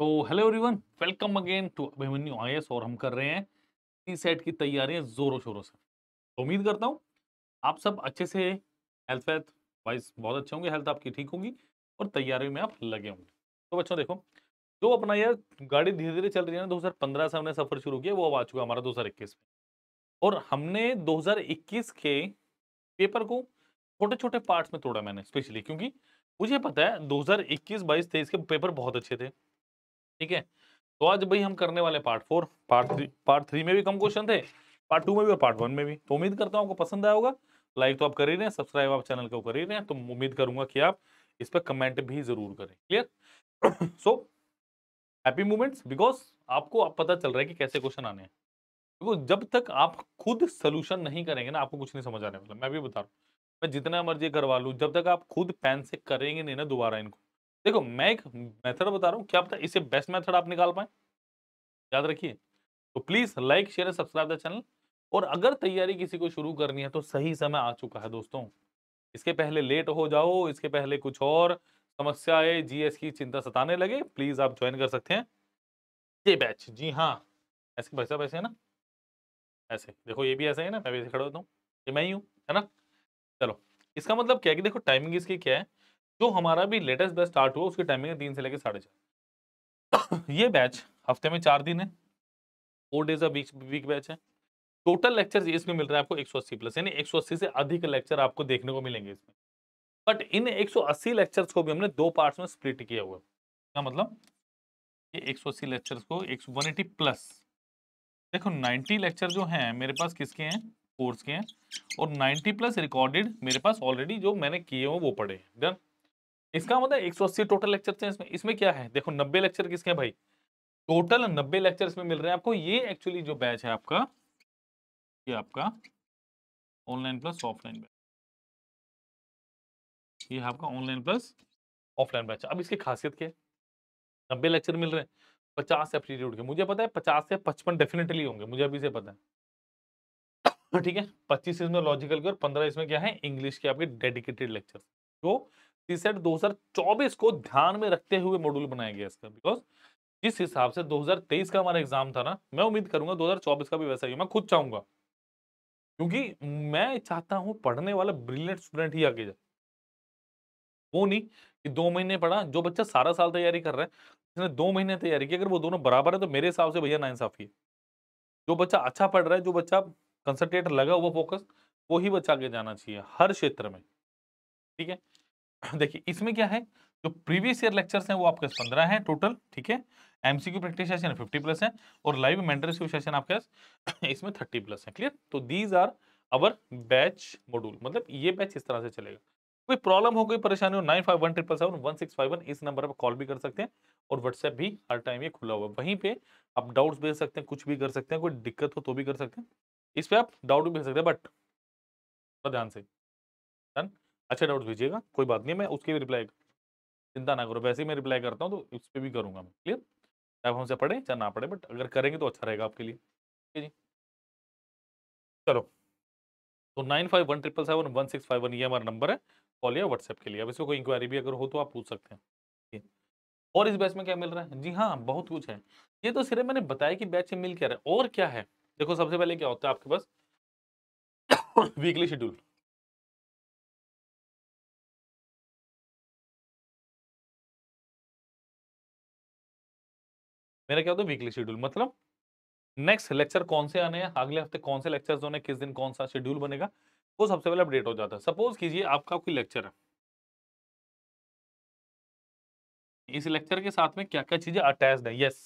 तो hello everyone welcome again to Abhimanyu I और हम कर रहे हैं टी सेट की तैयारियां जोरों शोरों से तो उम्मीद करता हूँ आप सब अच्छे से हेल्थ वेल्थ वाइज बहुत अच्छे होंगे हेल्थ आपकी ठीक होगी और तैयारी में आप लगे होंगे तो बच्चों देखो जो अपना यह गाड़ी धीरे धीरे चल रही है ना दो से हमने सफ़र शुरू किया वो अब आ चुका हमारा दो में और हमने दो के पेपर को छोटे छोटे पार्ट्स में तोड़ा मैंने स्पेशली क्योंकि मुझे पता है 2021 हज़ार इक्कीस के पेपर बहुत अच्छे थे ठीक है तो आज भाई हम करने वाले part four part three part three में भी कम क्वेश्चन थे पार्ट टू में भी और पार्ट वन में भी तो उम्मीद करता हूँ आपको पसंद आया होगा लाइक तो आप कर ही रहे हैं सब्सक्राइब आप चैनल को कर ही रहे हैं तो उम्मीद करूंगा कि आप इस पर कमेंट भी जरूर करें clear so happy movements because आपको आप पता चल रहा है कि कैसे क्वेश्चन आने हैं देखो जब तक आप खुद सोल्यूशन नहीं करेंगे ना आपको कुछ नहीं समझ आने वाला मैं भी बता रहा हूँ मैं जितना मर्जी करवा लूँ जब तक आप खुद पेन से करेंगे नहीं ना दोबारा इनको देखो मैं एक मेथड बता रहा हूँ क्या पता इसे बेस्ट मेथड आप निकाल पाए याद रखिए तो please like share and subscribe the channel और अगर तैयारी किसी को शुरू करनी है तो सही समय आ चुका है दोस्तों इसके पहले लेट हो जाओ इसके पहले कुछ और समस्याएं जीएस की चिंता सताने लगे प्लीज आप ज्वाइन कर सकते हैं ये बैच जी हाँ ऐसे भाई साहब ऐसे है ना ऐसे देखो ये भी ऐसा है ना मैं भी खड़ा होता हूँ ये मैं ही हूँ है ना चलो इसका मतलब क्या है कि देखो टाइमिंग इसकी क्या है जो हमारा भी लेटेस्ट बैच स्टार्ट हुआ उसकी टाइमिंग है तीन से लेकर साढ़े चार ये बैच हफ्ते में चार दिन है four days a week batch है टोटल लेक्चर इसमें मिल रहा है आपको 180 प्लस यानी 180 से अधिक लेक्चर आपको देखने को मिलेंगे इसमें बट इन 180 लेक्चर्स को भी हमने दो पार्ट्स में स्प्लिट किया हुआ है मतलब ये 180 लेक्चर्स को 180 प्लस देखो 90 लेक्चर जो हैं मेरे पास किसके हैं कोर्स के हैं और 90 प्लस रिकॉर्डेड मेरे पास ऑलरेडी जो मैंने किए हो वो पड़े डन इसका मतलब एक सौ अस्सी टोटल लेक्चर हैं इसमें इसमें क्या है देखो नब्बे लेक्चर किसके हैं भाई टोटल नब्बे लेक्चर इसमें मिल रहे हैं आपको ये एक्चुअली जो बैच है आपका ये आपका ऑनलाइन प्लस ऑफलाइन बैच ये आपका ऑनलाइन प्लस ऑफलाइन बैच अब इसकी खासियत क्या है नब्बे लेक्चर मिल रहे हैं पचास एप्टीट्यूड के मुझे पता है पचास से पचपन डेफिनेटली होंगे मुझे अभी से पता है ठीक है पच्चीस इसमें लॉजिकल के और पंद्रह इसमें क्या है इंग्लिश के आपके डेडिकेटेड लेक्चर जो तिरसठ दो को ध्यान में रखते हुए मॉड्यूल बनाया गया इसका बिकॉज जिस हिसाब से 2023 का हमारा एग्जाम था ना मैं उम्मीद करूंगा 2024 का भी वैसा ही मैं खुद चाहूंगा क्योंकि मैं चाहता हूं पढ़ने वाला ब्रिलियंट स्टूडेंट ही आगे जाए वो नहीं कि दो महीने पढ़ा जो बच्चा सारा साल तैयारी कर रहा है उसने दो महीने तैयारी की अगर वो दोनों बराबर है तो मेरे हिसाब से भैया नाइंसाफी है जो बच्चा अच्छा पढ़ रहा है जो बच्चा कंसनट्रेट लगा हुआ फोकस वही बच्चा आगे जाना चाहिए हर क्षेत्र में ठीक है देखिए इसमें क्या है जो प्रीवियस ईयर लेक्चर्स हैं वो आपके पंद्रह हैं टोटल ठीक है MCQ practice session fifty plus है और लाइव मेंटरशिप सेशन आपके इसमें थर्टी प्लस है क्लियर तो these are our batch module मतलब ये बैच इस तरह से चलेगा कोई प्रॉब्लम हो कोई परेशानी हो nine five one triple seven one six five one इस नंबर पर कॉल भी कर सकते हैं और व्हाट्सएप भी हर टाइम ये खुला हुआ है वहीं पे आप डाउट्स भेज सकते हैं कुछ भी कर सकते हैं कोई दिक्कत हो तो भी कर सकते हैं इस पर आप डाउट भी भेज सकते हैं बट ध्यान से डन अच्छा डाउट भेजिएगा कोई बात नहीं मैं उसकी भी रिप्लाई चिंता ना करो वैसे ही मैं रिप्लाई करता हूँ तो उस पर भी करूँगा मैं क्लियर चाहे हमसे पढ़े चाहे ना पढ़े बट अगर करेंगे तो अच्छा रहेगा आपके लिए ठीक है जी चलो तो nine five one triple seven one six five one ये हमारा नंबर है कॉल या व्हाट्सएप के लिए अब इसमें कोई इंक्वायरी भी अगर हो तो आप पूछ सकते हैं और इस बैच में क्या मिल रहा है जी हाँ बहुत कुछ है ये तो सिर्फ मैंने बताया कि बैच में मिल क्या रहा है और क्या है देखो सबसे पहले क्या होता है आपके पास वीकली शेड्यूल मेरा क्या होता है वीकली शेड्यूल मतलब नेक्स्ट लेक्चर कौन से आने हैं अगले हफ्ते कौन से लेक्चर्स होने किस दिन कौन सा शेड्यूल बनेगा वो सबसे पहले अपडेट हो जाता है सपोज कीजिए आपका कोई लेक्चर है इस लेक्चर के साथ में क्या क्या चीजें अटैच है यस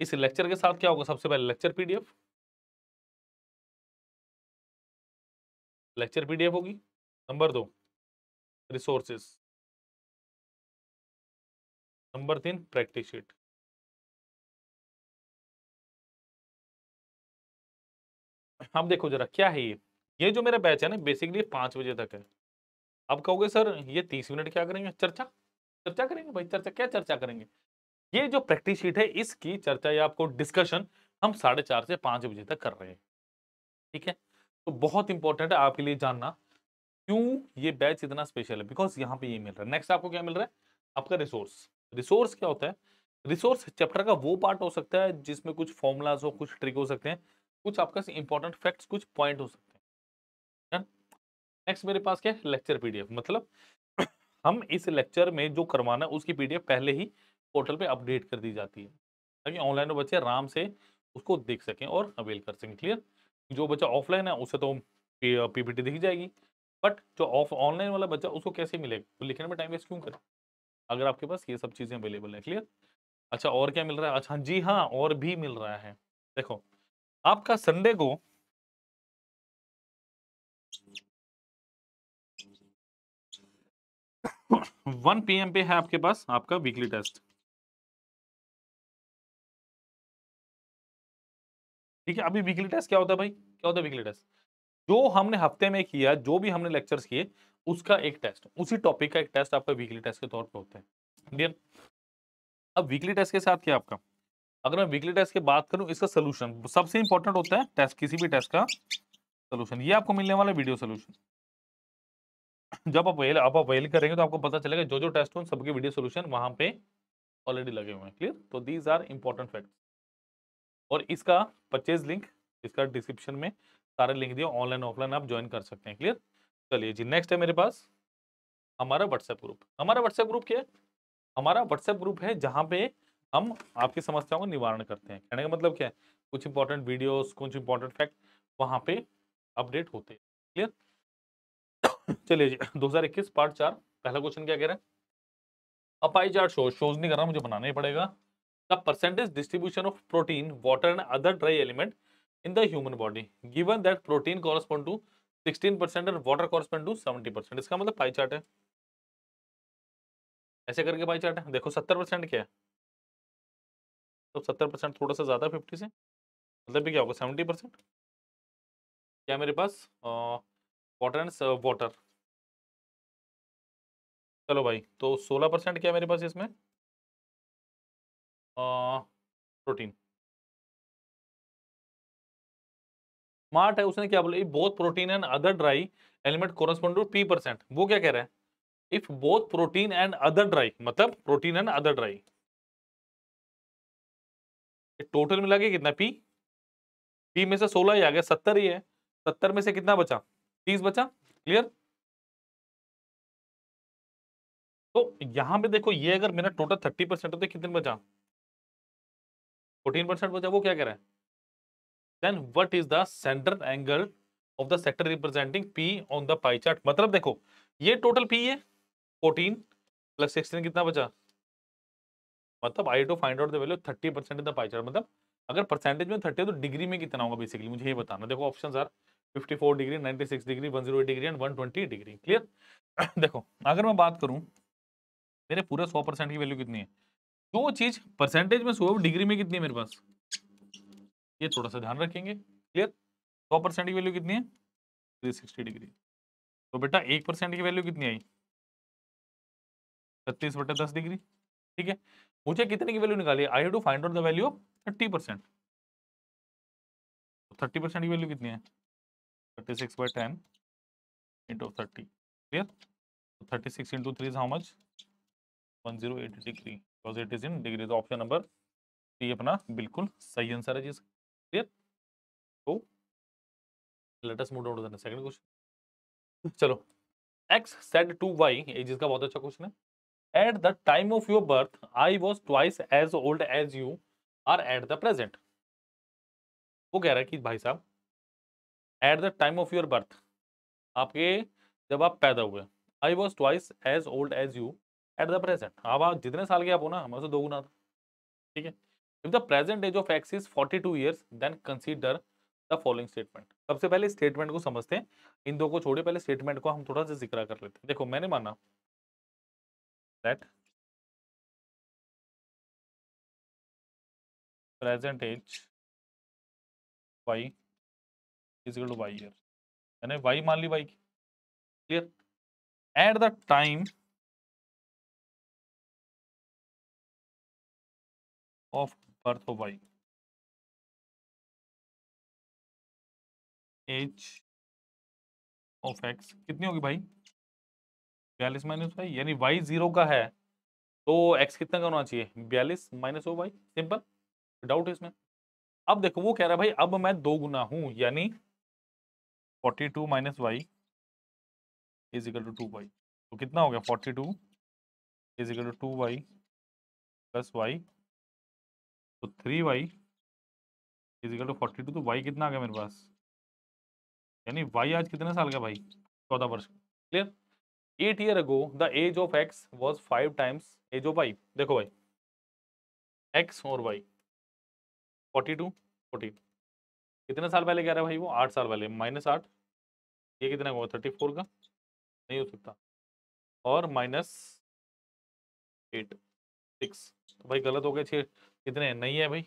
इस लेक्चर के साथ क्या होगा सबसे पहले लेक्चर पीडीएफ लेक्चर पीडीएफ होगी नंबर दो रिसोर्सेस नंबर तीन प्रैक्टिस शीट अब देखो जरा क्या है ये ये जो मेरा बैच है ना बेसिकली पाँच बजे तक है अब कहोगे सर ये तीस मिनट क्या करेंगे चर्चा चर्चा करेंगे भाई चर्चा क्या चर्चा करेंगे ये जो प्रैक्टिस शीट है इसकी चर्चा या आपको डिस्कशन हम साढ़े चार से पाँच बजे तक कर रहे हैं ठीक है तो बहुत इंपॉर्टेंट है आपके लिए जानना क्यों ये बैच इतना स्पेशल है बिकॉज यहाँ पे ये मिल रहा है नेक्स्ट आपको क्या मिल रहा है आपका रिसोर्स रिसोर्स क्या होता है रिसोर्स चैप्टर का वो पार्ट हो सकता है जिसमें कुछ फॉर्मूलाज हो कुछ ट्रिक हो सकते हैं कुछ आपका इंपॉर्टेंट फैक्ट्स कुछ पॉइंट हो सकते हैं नेक्स्ट मेरे पास क्या है लेक्चर पीडीएफ मतलब हम इस लेक्चर में जो करवाना है उसकी पीडीएफ पहले ही पोर्टल पे अपडेट कर दी जाती है ताकि ऑनलाइन बच्चे आराम से उसको देख सकें और अवेल कर सकें क्लियर जो बच्चा ऑफलाइन है उसे तो पी पी दिख जाएगी बट जो ऑफ ऑनलाइन वाला बच्चा उसको कैसे मिलेगा तो लिखने में टाइम वेस्ट क्यों करें अगर आपके पास ये सब चीज़ें अवेलेबल हैं क्लियर अच्छा और क्या मिल रहा है अच्छा हाँ जी हाँ और भी मिल रहा है देखो आपका संडे को वन पीएम पे है आपके पास आपका वीकली टेस्ट ठीक है अभी वीकली टेस्ट क्या होता है भाई क्या होता है वीकली टेस्ट जो हमने हफ्ते में किया जो भी हमने लेक्चर्स किए उसका एक टेस्ट उसी टॉपिक का एक टेस्ट आपका वीकली टेस्ट के तौर पे होता है अब वीकली टेस्ट के साथ क्या आपका अगर मैं वीकली टेस्ट की बात करूं इसका सोल्यूशन सबसे इंपॉर्टेंट होता है टेस्ट किसी भी टेस्ट का सोल्यूशन ये आपको मिलने वाला वीडियो सोल्यूशन जब आप वेल आप अवेल करेंगे तो आपको पता चलेगा जो जो टेस्ट हो सबके वीडियो सोल्यूशन वहाँ पे ऑलरेडी लगे हुए हैं क्लियर तो दीज आर इम्पोर्टेंट फैक्ट और इसका परचेज लिंक इसका डिस्क्रिप्शन में सारे लिंक दिए ऑनलाइन ऑफलाइन आप ज्वाइन कर सकते हैं क्लियर चलिए जी नेक्स्ट है मेरे पास हमारा व्हाट्सएप ग्रुप हमारा व्हाट्सएप ग्रुप क्या है हमारा व्हाट्सएप ग्रुप है जहाँ पे हम आपकी समस्याओं का निवारण करते हैं कहने का मतलब क्या है कुछ इंपॉर्टेंट वीडियोस कुछ इंपॉर्टेंट फैक्ट वहाँ पे अपडेट होते हैं क्लियर चलिए जी दो पार्ट चार पहला क्वेश्चन क्या कह रहे हैं अपाई चार्ट शोज शोज नहीं कर रहा मुझे बनाना ही पड़ेगा the percentage distribution of protein water and other dry element in the human body given that protein correspond to sixteen percent and water correspond to seventy percent इसका मतलब पाई चार्ट है ऐसे करके पाई चार्ट है देखो सत्तर percent क्या है तो सत्तर परसेंट थोड़ा सा ज़्यादा फिफ्टी से मतलब भी क्या होगा सेवेंटी परसेंट क्या मेरे पास वाटर एंड वाटर चलो भाई तो सोलह परसेंट क्या मेरे पास इसमें प्रोटीन स्मार्ट है उसने क्या बोला if both protein and other dry element correspond to P percent वो क्या कह रहा है if both protein and other dry मतलब protein and other dry total मिला के कितना पी पी में से सोलह ही आ गया सत्तर ही है सत्तर में से कितना बचा तीस बचा क्लियर तो यहां पे देखो ये अगर मेरा टोटल थर्टी परसेंट होता कितने बचा फोर्टीन परसेंट बचा वो क्या कह रहा है then what is the centre angle of the sector representing P on the pie chart मतलब देखो ये टोटल पी है फोर्टीन प्लस सिक्सटीन कितना बचा मतलब I to find out the value thirty percent the pie chart मतलब अगर percentage में थर्टी है तो डिग्री में कितना होगा बेसिकली मुझे ये बताना देखो option are four degree six degree zero degree and twenty degree clear देखो अगर मैं बात करूँ मेरे पूरे सौ परसेंट की वैल्यू कितनी है जो चीज परसेंटेज में सो डिग्री में कितनी है मेरे पास ये थोड़ा सा ध्यान रखेंगे क्लियर सौ परसेंट की वैल्यू कितनी है थ्री सिक्सटी डिग्री तो बेटा एक परसेंट की वैल्यू कितनी आई छत्तीस बटे दस डिग्री ठीक है मुझे कितने की वैल्यू निकाली I to find out the value of thirty percent thirty percent की वैल्यू कितनी है thirty six by ten into thirty clear thirty six into three how much one zero eight degree because it is in degree option number C अपना बिल्कुल सही answer है जिसका clear तो let us move down to the second question चलो X said to Y जिसका बहुत अच्छा क्वेश्चन है eight the time of your birth I was twice as old as you are at the present वो कह रहा है कि भाई साहब at the time of your birth आपके जब आप पैदा हुए I was twice as old as you at the present अब आप जितने साल के आप हो ना हमारे से दोगुना था ठीक है if the present age of X is forty two years then consider the following statement सबसे पहले स्टेटमेंट को समझते हैं इन दो को छोड़े पहले स्टेटमेंट को हम थोड़ा सा जिक्र कर लेते हैं देखो मैंने माना that present age y is equal to y here यानी y मान ली y की clear at the time of birth of y age of x कितनी होगी भाई बयालीस माइनस वाई यानी वाई जीरो का है तो एक्स कितना का होना चाहिए बयालीस minus O Y simple doubt इसमें अब देखो वो कह रहा है भाई अब मैं दो गुना हूँ यानी forty two minus Y is equal to two Y तो कितना हो गया forty two is equal to two Y plus Y तो three Y is equal to forty two तो वाई कितना आ गया मेरे पास यानी वाई आज कितने साल का भाई चौदह वर्ष clear eight year ago the age of X was five times age of Y देखो भाई एक्स और वाई फोर्टी टू फोर्टी कितने साल पहले कह रहे हैं भाई वो आठ साल पहले माइनस आठ ये कितना हुआ थर्टी फोर का नहीं हो सकता और माइनस एट सिक्स तो भाई गलत हो गया छः कितने है? नहीं है भाई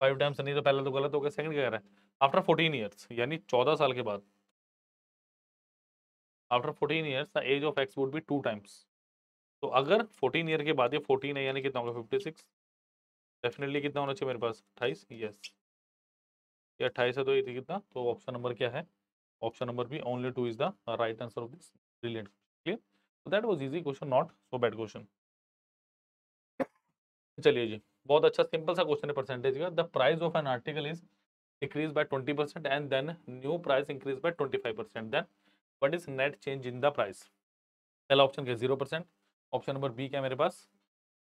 फाइव टाइम्स नहीं तो पहले तो गलत हो गया सेकंड क्या कह रहा है आफ्टर फोर्टीन ईयर्स यानी चौदह साल के बाद after fourteen years the age of X would be two times तो अगर फोर्टीन ईयर के बाद ये फोर्टीन है यानी कितना होगा फिफ्टी सिक्स डेफिनेटली कितना होना चाहिए मेरे पास अट्ठाईस यस ये अट्ठाईस है तो ये कितना तो ऑप्शन नंबर क्या है option number B only two is the right answer of this brilliant clear तो that was easy question not so bad question चलिए जी बहुत अच्छा सिंपल सा क्वेश्चन है परसेंटेज का the price of an article is increased by 20% and then new price increased by 25% then what is net change in the price पहला option क्या zero percent option number B क्या मेरे पास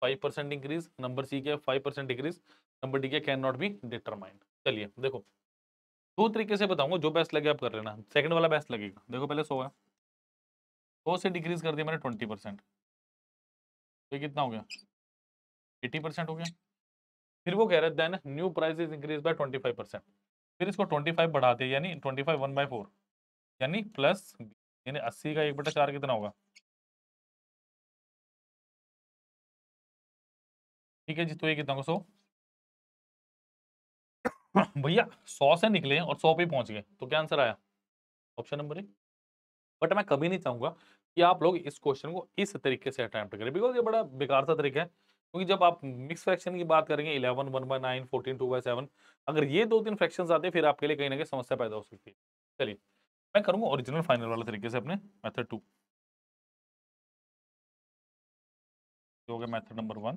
five percent increase number C क्या five percent increase number D क्या can not be determined चलिए देखो दो तरीके से बताऊंगा जो बेस्ट लगे आप कर लेना सेकंड वाला बेस्ट लगेगा देखो पहले सो है सौ से डिक्रीज कर दिया मैंने ट्वेंटी परसेंट तो कितना हो गया एटी परसेंट हो गया फिर वो कह रहे हैं then new price is increase by twenty five percent फिर इसको ट्वेंटी फाइव दिया यानी twenty five one by four यानी प्लस यानी अस्सी का एक बटा चार कितना होगा ठीक है जी तो ये कितना होगा सौ भैया सौ से निकले और सौ पे पहुंच गए तो क्या आंसर आया ऑप्शन नंबर एक बट मैं कभी नहीं चाहूंगा कि आप लोग इस क्वेश्चन को इस तरीके से अटैम्प्ट करें बिकॉज ये बड़ा बेकार सा तरीका है क्योंकि जब आप मिक्स फ्रैक्शन की बात करेंगे eleven one by nine fourteen two by seven अगर ये दो तीन फ्रैक्शन आते हैं फिर आपके लिए कहीं ना कहीं समस्या पैदा हो सकती है चलिए मैं करूँगा ओरिजिनल फाइनल वाले तरीके से अपने मेथड टू हो गया method number one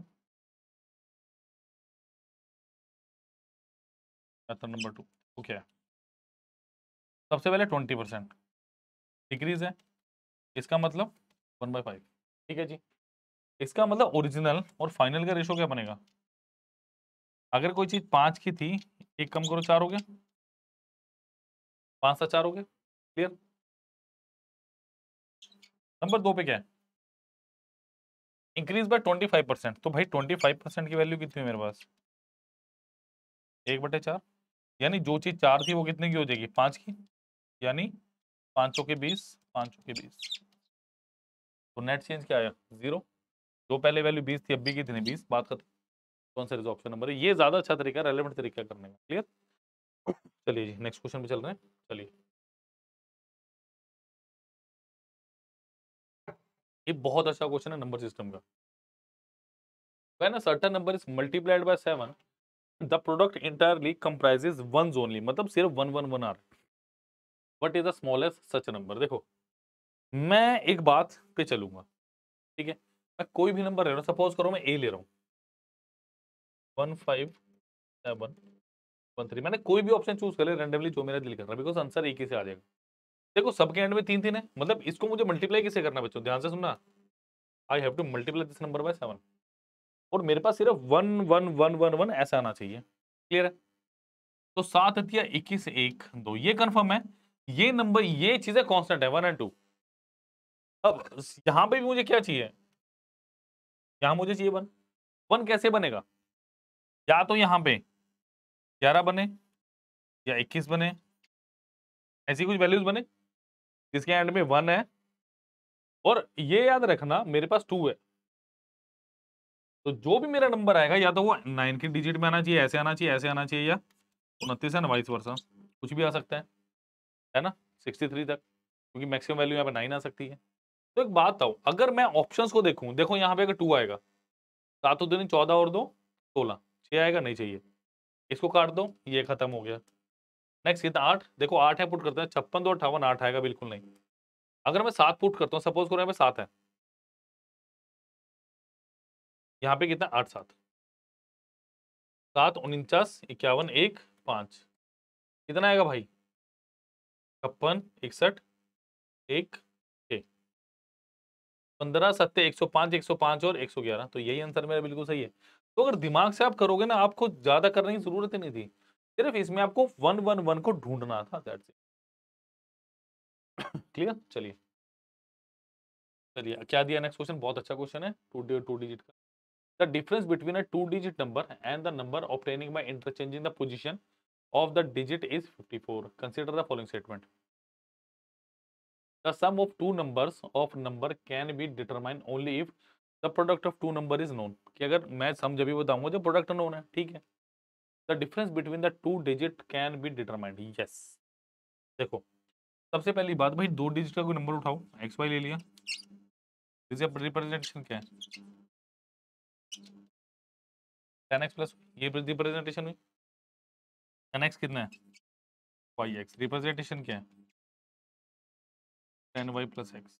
method number two okay क्या सबसे पहले ट्वेंटी परसेंट डिक्रीज है इसका मतलब वन बाई फाइव ठीक है जी इसका मतलब ओरिजिनल और फाइनल का रेशो क्या बनेगा अगर कोई चीज़ पाँच की थी एक कम करो चार हो गया पाँच सा चार हो गया क्लियर नंबर दो पे क्या है increase by twenty five percent तो भाई ट्वेंटी फाइव परसेंट की वैल्यू कितनी है मेरे पास एक बटे चार यानी जो चीज़ चार थी वो कितने की हो जाएगी पाँच की यानी पाँच सौ के बीस पाँच सौ के बीस तो नेट चेंज क्या आया जीरो जो पहले वैल्यू बीस थी अभी कितनी बीस बात खत्म कौन सा ऑप्शन नंबर है ये ज़्यादा अच्छा तरीका रेलिवेंट तरीका करने का क्लियर चलिए जी नेक्स्ट क्वेश्चन पे चल रहे हैं चलिए ये बहुत अच्छा क्वेश्चन है नंबर सिस्टम का when a certain number is multiplied by 7 the product entirely comprises ones only मतलब सिर्फ one one one are what is the smallest such number देखो मैं एक बात पे चलूंगा ठीक है मैं कोई भी नंबर ले रहा हूँ सपोज करो मैं ए ले रहा हूँ one five seven one three मैंने कोई भी ऑप्शन चूज कर ले रेंडमली जो मेरा दिल कर रहा है बिकॉज आंसर एक ही से आ जाएगा देखो सबके एंड में तीन तीन है मतलब इसको मुझे मल्टीप्लाई किसे करना बच्चों ध्यान से सुनना I have to multiply this number by seven और मेरे पास सिर्फ one one one one one ऐसा आना चाहिए क्लियर है तो सात हथिया इक्कीस एक दो ये कन्फर्म है ये नंबर ये चीजें कॉन्स्टेंट है वन एंड टू अब यहां पर भी मुझे क्या चाहिए यहां मुझे चाहिए वन वन कैसे बनेगा या तो यहाँ पे ग्यारह बने या इक्कीस बने ऐसी कुछ वैल्यूज बने इसके एंड में वन है और ये याद रखना मेरे पास टू है तो जो भी मेरा नंबर आएगा या तो वो नाइन की डिजिट में आना चाहिए ऐसे आना चाहिए ऐसे आना चाहिए या उनतीस है ना वाइस वर्षा कुछ भी आ सकता है है ना सिक्सटी थ्री तक क्योंकि मैक्सिमम वैल्यू यहाँ पे नाइन आ सकती है तो एक बात आओ अगर मैं ऑप्शन को देखूँ देखो यहाँ पे अगर टू आएगा सातों दिन चौदह और दो सोलह छः आएगा नहीं चाहिए इसको काट दो ये खत्म हो गया नेक्स्ट कितना आठ देखो आठ है पुट करते हैं छप्पन दो अट्ठावन आठ आएगा बिल्कुल नहीं अगर मैं सात पुट करता हूँ सपोज करो यहाँ पे सात है यहाँ पे कितना आठ सात सात उनचास इक्यावन एक पाँच कितना आएगा भाई छप्पन इकसठ एक पंद्रह सत्य एक सौ पाँच एक सौ पाँच और एक सौ ग्यारह तो यही आंसर मेरा बिल्कुल सही है तो अगर दिमाग से आप करोगे ना आपको ज़्यादा करने की ज़रूरत ही नहीं थी सिर्फ इसमें आपको वन वन वन को ढूंढना था दैट्स इट क्लियर चलिए चलिए क्या दिया नेक्स्ट क्वेश्चन बहुत अच्छा क्वेश्चन है टू डी टू डिजिट का the difference between a two digit number and the number of training by interchange in the position of the digit is fifty four consider the following statement the sum of two numbers of number can be determine only if the product of two number is known कि अगर मैं सम जब भी बताऊंगा जो product known है ठीक है the difference between the two digit can be determined yes देखो सबसे पहली बात भाई दो डिजिट का कोई नंबर उठाओ एक्स वाई ले लिया रिप्रेजेंटेशन क्या है टेन एक्स प्लस ये रिप्रेजेंटेशन हुई टेन एक्स कितना है वाई एक्स रिप्रेजेंटेशन क्या है टेन वाई प्लस एक्स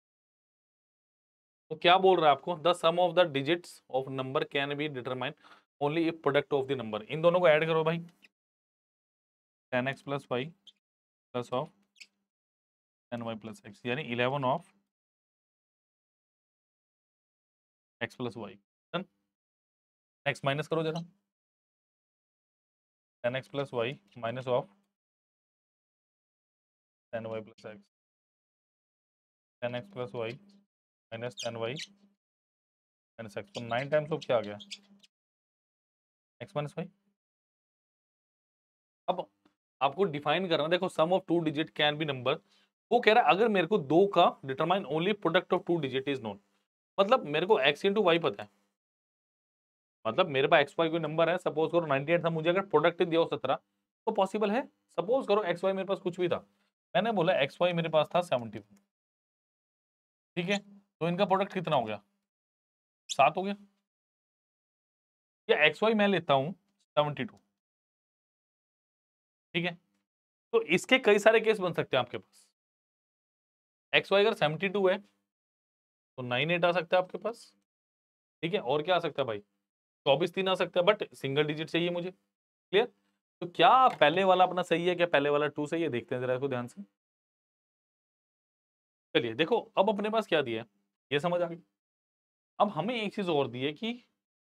तो क्या बोल रहा है आपको the sum of the digits of number can be determined only if product of the number इन दोनों को ऐड करो भाई ten X plus Y plus of ten Y plus X यानी eleven of X plus Y done X minus करो जरा ten X plus Y minus of ten Y plus X ten X plus Y minus ten Y minus X तो nine times of क्या आ गया x minus Y अब आपको define करना देखो sum of two digit can be number वो कह रहा है अगर मेरे को दो का determine only product of two digit is known मतलब मेरे को एक्स इंटू वाई पता है मतलब मेरे पास एक्स वाई कोई नंबर है सपोज करो 98 था मुझे अगर प्रोडक्ट दिया हो सत्रह तो पॉसिबल है सपोज करो एक्स वाई मेरे पास कुछ भी था मैंने बोला एक्स वाई मेरे पास था 74 ठीक है तो इनका प्रोडक्ट कितना हो गया सात हो गया या एक्स वाई मैं लेता हूं सेवनटी टू ठीक है तो इसके कई सारे केस बन सकते हैं आपके पास एक्स वाई अगर सेवनटी टू है तो नाइन एट आ सकता है आपके पास ठीक है और क्या आ सकता है भाई चौबीस तीन आ सकता है बट सिंगल डिजिट चाहिए मुझे क्लियर तो क्या पहले वाला अपना सही है क्या पहले वाला टू सही है देखते हैं जरा इसको ध्यान से चलिए देखो अब अपने पास क्या दिया है ये समझ आ गई अब हमें एक चीज और दी है कि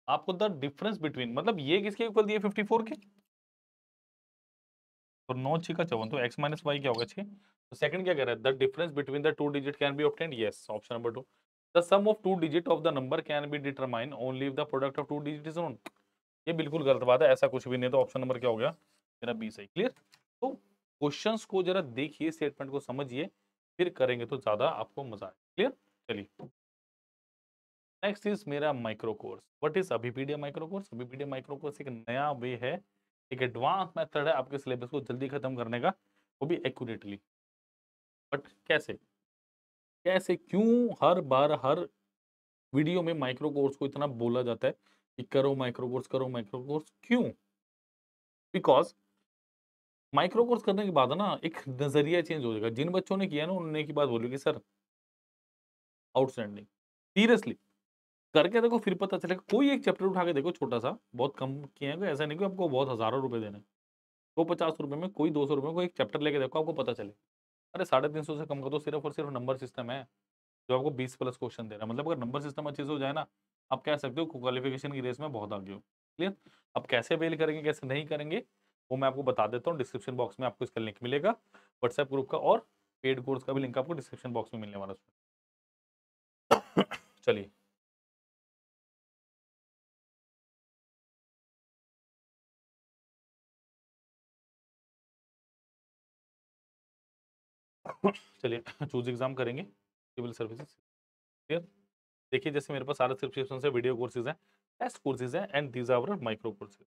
आपको द डिफरेंस बिटवीन मतलब ये किसके इक्वल दिए 54 के तो नौ छ का चौवन तो एक्स माइनस वाई क्या होगा छे तो सेकंड क्या कह रहा है the difference between the two digit can be obtained yes option number two the sum of two digit of the number can be determine only if the product of two digit is known ये बिल्कुल गलत बात है ऐसा कुछ भी नहीं तो ऑप्शन नंबर क्या हो गया मेरा बी सही क्लियर तो क्वेश्चंस को जरा देखिए स्टेटमेंट को समझिए फिर करेंगे तो ज़्यादा आपको मजा आए क्लियर चलिए नेक्स्ट इज मेरा micro course what is Abhipedia micro course Abhipedia micro course एक नया वे है एक एडवांस मेथड है आपके सिलेबस को जल्दी खत्म करने का वो भी एक्यूरेटली बट कैसे कैसे क्यों हर बार हर वीडियो में माइक्रो कोर्स को इतना बोला जाता है कि करो माइक्रो कोर्स करो माइक्रो कोर्स क्यों बिकॉज माइक्रो कोर्स करने के बाद ना एक नजरिया चेंज हो जाएगा जिन बच्चों ने किया ना उन्होंने की बात बोली कि सर आउटस्टैंडिंग सीरियसली करके देखो फिर पता चलेगा कोई एक चैप्टर उठा के देखो छोटा सा बहुत कम किए हैं ऐसा नहीं कि आपको बहुत हज़ारों रुपये देने वो पचास रुपये में कोई दो सौ रुपये में कोई एक चैप्टर लेके देखो आपको पता चले अरे साढ़े तीन सौ से कम का तो सिर्फ और सिर्फ नंबर सिस्टम है जो आपको बीस प्लस क्वेश्चन दे रहा है मतलब अगर नंबर सिस्टम अच्छे से हो जाए ना आप कह सकते हो क्वालिफिकेशन की रेस में बहुत आगे हो क्लियर आप कैसे अवेल करेंगे कैसे नहीं करेंगे वो मैं आपको बता देता हूँ डिस्क्रिप्शन बॉक्स में आपको इसका लिंक मिलेगा व्हाट्सएप ग्रुप का और पेड कोर्स का भी लिंक आपको डिस्क्रिप्शन बॉक्स में मिलने वाला चलिए चलिए चूज एग्जाम करेंगे सिविल सर्विसेज क्लियर देखिए जैसे मेरे पास सारे सब्सक्रिप्शन है वीडियो कोर्सेज हैं टेस्ट कोर्सेज हैं and these our micro courses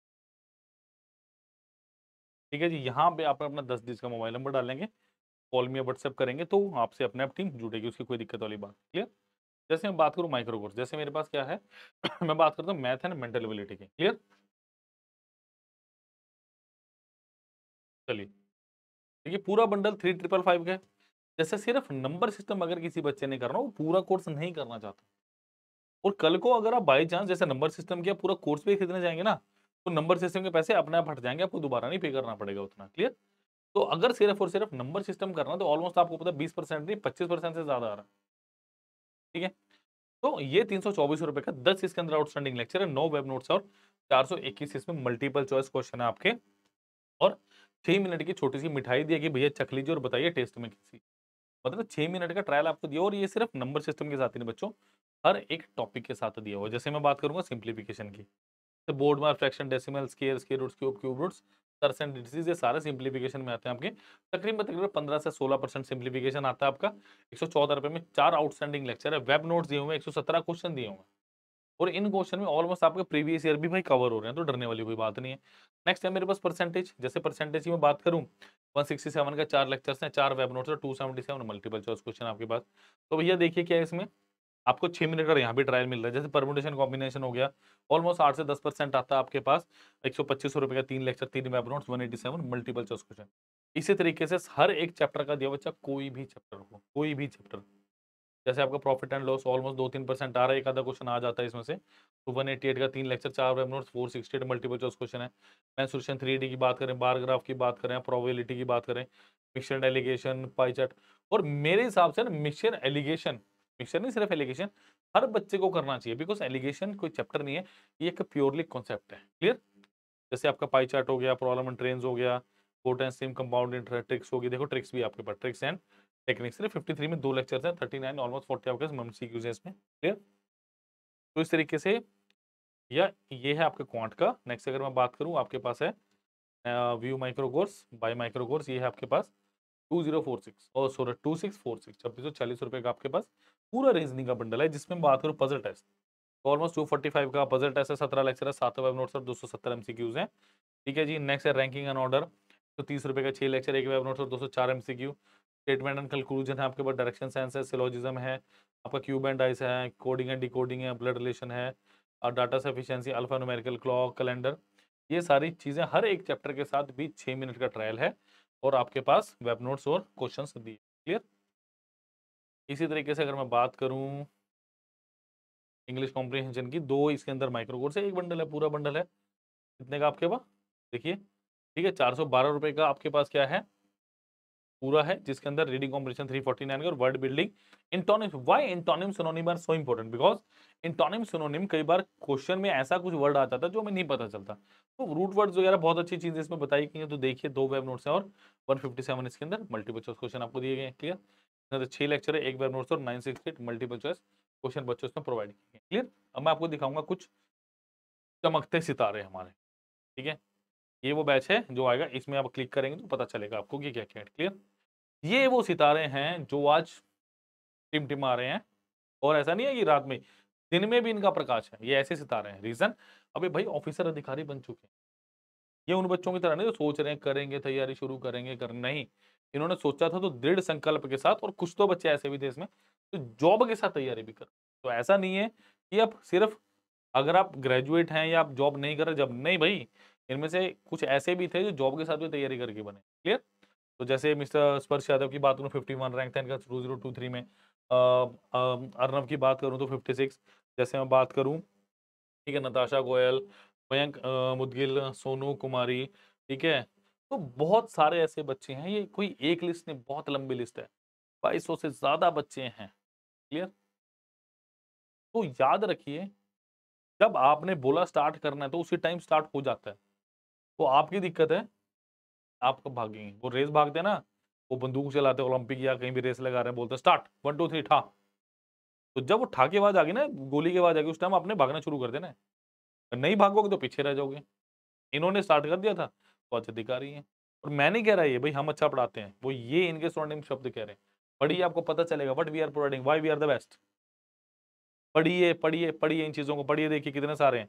ठीक है जी यहाँ पे आप अपना दस डिज का मोबाइल नंबर डालेंगे कॉल में व्हाट्सएप करेंगे तो आपसे अपने आप टीम जुड़ेगी उसकी कोई दिक्कत वाली बात क्लियर जैसे मैं बात करूँ माइक्रो कोर्स जैसे मेरे पास क्या है मैं बात करता हूँ मैथ एंड मेंटल एबिलिटी की क्लियर चलिए देखिए पूरा बंडल थ्री ट्रिपल फाइव का है जैसे सिर्फ नंबर सिस्टम अगर किसी बच्चे ने करना वो पूरा कोर्स नहीं करना चाहता और कल को अगर आप बाई चांस जैसे नंबर सिस्टम किया पूरा कोर्स भी खरीदने जाएंगे ना तो नंबर सिस्टम के पैसे अपने आप हट जाएंगे आपको दोबारा नहीं पे करना पड़ेगा उतना क्लियर तो अगर सिर्फ और सिर्फ नंबर सिस्टम करना तो ऑलमोस्ट आपको पता बीस परसेंट नहीं पच्चीस परसेंट से ज़्यादा आ रहा है ठीक है तो ये तीन सौ चौबीस रुपए का दस इसके अंदर आउटस्टैंडिंग लेक्चर है नौ वेब नोट्स और चार सौ इक्कीस इसमें मल्टीपल चॉइस क्वेश्चन है आपके और छह मिनट की छोटी सी मिठाई दी कि भैया चखली जी और बताइए टेस्ट में कैसी मतलब छह मिनट का ट्रायल आपको दिया और ये सिर्फ नंबर सिस्टम के साथ ही नहीं बच्चों हर एक टॉपिक के साथ दिया हुआ जैसे मैं बात करूंगा सिंप्लीफिकेशन की तो बोर्ड मार fraction decimal square square roots cube cube roots percent डिसीज ये सारे सिंप्लीफिकेशन में आते हैं आपके तकरीबन तकरीबन पंद्रह से सोलह परसेंट सिंप्लीफिकेशन आता है आपका एक सौ चौदह रुपये में चार आउटस्टैंडिंग लेक्चर है वेब नोट्स दिए हुए एक सौ सत्रह क्वेश्चन दिए हुए और इन क्वेश्चन में ऑलमोस्ट आपके प्रीवियस ईयर भी भाई कवर हो रहे हैं तो डरने वाली कोई बात नहीं है नेक्स्ट है मेरे पास परसेंटेज जैसे परसेंटेज की मैं बात करूँ 167 का चार लेक्चर्स हैं चार वेब नोट्स और 277 मल्टीपल चॉइस क्वेश्चन आपके पास तो भैया देखिए क्या है इसमें आपको छः मिनट और यहाँ भी ट्रायल मिल रहा है जैसे परमोटेशन कॉम्बिनेशन हो गया ऑलमोस्ट आठ से दस परसेंट आता है आपके पास एक सौ पच्चीस रुपये का तीन लेक्चर तीन web notes one eighty seven multiple choice question इसी तरीके से हर एक चैप्टर का दिया बच्चा कोई भी चैप्टर हो कोई भी चैप्टर जैसे आपका प्रॉफिट एंड लॉस ऑलमोस्ट दो तीन परसेंट आ रहा है एक आधा क्वेश्चन आ जाता है इसमें से तो वन एटी एट का तीन लेक्चर चार web notes four sixty eight multiple choice question है मैं सोल्यूशन थ्री डी की बात करें बार ग्राफ की बात करें प्रोबेबिलिटी की बात करें मिक्सचर एलिगेशन पाई चार्ट और मेरे हिसाब से ना मिक्सर एलिगेशन मिक्सर नहीं सिर्फ एलिगेशन हर बच्चे को करना चाहिए बिकॉज एलिगेशन कोई चैप्टर नहीं है ये एक प्योरली कॉन्सेप्ट है क्लियर जैसे आपका पाई चार्ट हो गया प्रॉब्लम एंड ट्रेन हो गया कोट एंड सेम कंपाउंड ट्रिक्स होगी देखो ट्रिक्स भी आपके पास ट्रिक्स एंड टेक्निक से फिफ्टी थ्री में दो लेक्चर्स हैं थर्टी नाइन ऑलमोस्ट फोर्टी आपके मम सी क्यूज इसमें क्लियर तो इस तरीके से या ये है आपके क्वांट का नेक्स्ट अगर मैं बात करूँ आपके पास है view micro course by micro course ये है आपके पास टू जीरो फोर सिक्स और सोलह टू सिक्स फोर सिक्स छब्बीस सौ चालीस रुपये का आपके पास पूरा रीजनिंग का बंडल है जिसमें बात करूँ पजल टेस्ट तो ऑलमोस्ट टू फोर्टी फाइव का पजल टेस्ट है सत्रह लेक्चर है सात वेब नोट्स और दो सौ सत्तर एम सी क्यूज हैं ठीक है जी नेक्स्ट है रैंकिंग एंड ऑर्डर तो तीस रुपये का छः लेक्चर एक वेब नोट्स और दो सौ चार M C Q statement and conclusion है आपके पास डायरेक्शन सेंस है सिलोजिज्म है आपका क्यूब एंड डाइस है कोडिंग एंड डिकोडिंग है ब्लड रिलेशन है और data sufficiency alpha numerical clock calendar ये सारी चीज़ें हर एक चैप्टर के साथ भी छः मिनट का ट्रायल है और आपके पास वेब नोट्स और क्वेश्चन दिए क्लियर इसी तरीके से अगर मैं बात करूँ इंग्लिश कॉम्प्रीहेंशन की दो इसके अंदर माइक्रो कोर्स है एक बंडल है पूरा बंडल है कितने का आपके पास देखिए ठीक है चार सौ बारह रुपये का आपके पास क्या है पूरा है जिसके अंदर रीडिंग कॉम्पिटिशन 349 और word building antonyms why antonym synonym are so important because antonym synonym कई बार क्वेश्चन में ऐसा कुछ वर्ड आता था जो हमें नहीं पता चलता तो रूट वर्ड्स वगैरह बहुत अच्छी चीजें इसमें बताई गई हैं तो देखिए दो वेब नोट्स हैं और 157 इसके अंदर मल्टीपल चॉइस क्वेश्चन आपको दिए गए हैं क्लियर इसमें छह लेक्चर है एक वेब नोट्स और nine six eight multiple choice question बच्चों इसमें प्रोवाइड किए क्लियर अब मैं आपको दिखाऊंगा कुछ चमकते सितारे हमारे ठीक है ये वो बैच है जो आएगा इसमें आप क्लिक करेंगे तो पता चलेगा आपको कि क्या क्या है क्लियर ये हाँ। वो सितारे हैं जो आज टिमटिमा रहे हैं और ऐसा नहीं है कि रात में दिन में भी इनका प्रकाश है ये ऐसे सितारे हैं रीजन अभी भाई ऑफिसर अधिकारी बन चुके हैं ये उन बच्चों की तरह नहीं जो सोच रहे हैं करेंगे तैयारी शुरू करेंगे कर नहीं इन्होंने सोचा था तो दृढ़ संकल्प के साथ और कुछ तो बच्चे ऐसे भी थे इसमें तो जॉब के साथ तैयारी भी कर तो ऐसा नहीं है कि आप सिर्फ अगर आप ग्रेजुएट हैं या आप जॉब नहीं कर रहे जब नहीं भाई इनमें से कुछ ऐसे भी थे जो जॉब के साथ भी तैयारी करके बने क्लियर तो जैसे मिस्टर स्पर्श यादव की बात करूँ फिफ्टी वन रैंक था इनका टू जीरो टू थ्री में अर्नब की बात करूँ तो फिफ्टी सिक्स जैसे मैं बात करूँ ठीक है नताशा गोयल मयंक मुदगिल सोनू कुमारी ठीक है तो बहुत सारे ऐसे बच्चे हैं ये कोई एक लिस्ट नहीं बहुत लंबी लिस्ट है बाईस सौ से ज़्यादा बच्चे हैं क्लियर तो याद रखिए जब आपने बोला स्टार्ट करना है तो उसी टाइम स्टार्ट हो जाता है वो आपकी दिक्कत है आप कब भागेंगे वो रेस भागते हैं ना वो बंदूक चलाते ओलंपिक या कहीं भी रेस लगा रहे हैं बोलते हैं स्टार्ट वन टू थ्री ठा तो जब वो ठा के आवाज आ गई ना गोली की आवाज आ गई उस टाइम आपने भागना शुरू कर देना नहीं भागोगे तो पीछे रह जाओगे इन्होंने स्टार्ट कर दिया था तो अच्छा दिखा रही है और मैं नहीं कह रहा ये भाई हम अच्छा पढ़ाते हैं वो ये इनके स्टूडेंट शब्द कह रहे हैं पढ़िए आपको पता चलेगा what we are providing why we are the best पढ़िए पढ़िए पढ़िए इन चीज़ों को पढ़िए देखिए कितने सारे हैं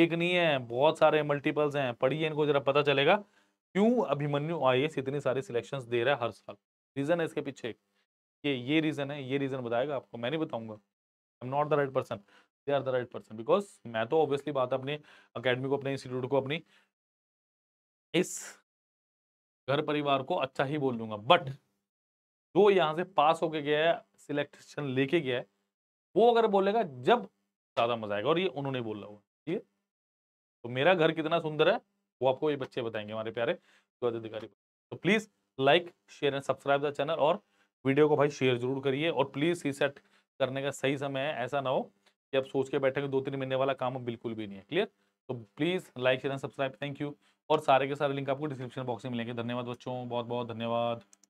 एक नहीं है बहुत सारे मल्टीपल्स हैं पढ़िए इनको जरा पता चलेगा क्यों अभिमन्यु आई इतनी सारी सिलेक्शन दे रहा है हर साल रीज़न है इसके पीछे ये ये रीज़न है ये रीज़न बताएगा आपको मैं नहीं बताऊंगा I am not the right person they are the right person because मैं तो ऑब्वियसली बात अपने अकेडमी को अपने इंस्टीट्यूट को अपनी इस घर परिवार को अच्छा ही बोल दूंगा बट जो यहाँ से पास होके गया है सिलेक्शन लेके गया है वो अगर बोलेगा जब ज़्यादा मजा आएगा और ये उन्होंने बोला हुआ ठीक है तो मेरा घर कितना सुंदर है वो आपको ये बच्चे बताएंगे हमारे प्यारे अधिकारी तो please like share and subscribe the channel और वीडियो को भाई शेयर जरूर करिए और प्लीज़ रिसेट करने का सही समय है ऐसा ना हो कि आप सोच के बैठेंगे दो तीन महीने वाला काम बिल्कुल भी नहीं है क्लियर तो please like share and subscribe thank you और सारे के सारे लिंक आपको डिस्क्रिप्शन बॉक्स में मिलेंगे धन्यवाद बच्चों बहुत बहुत धन्यवाद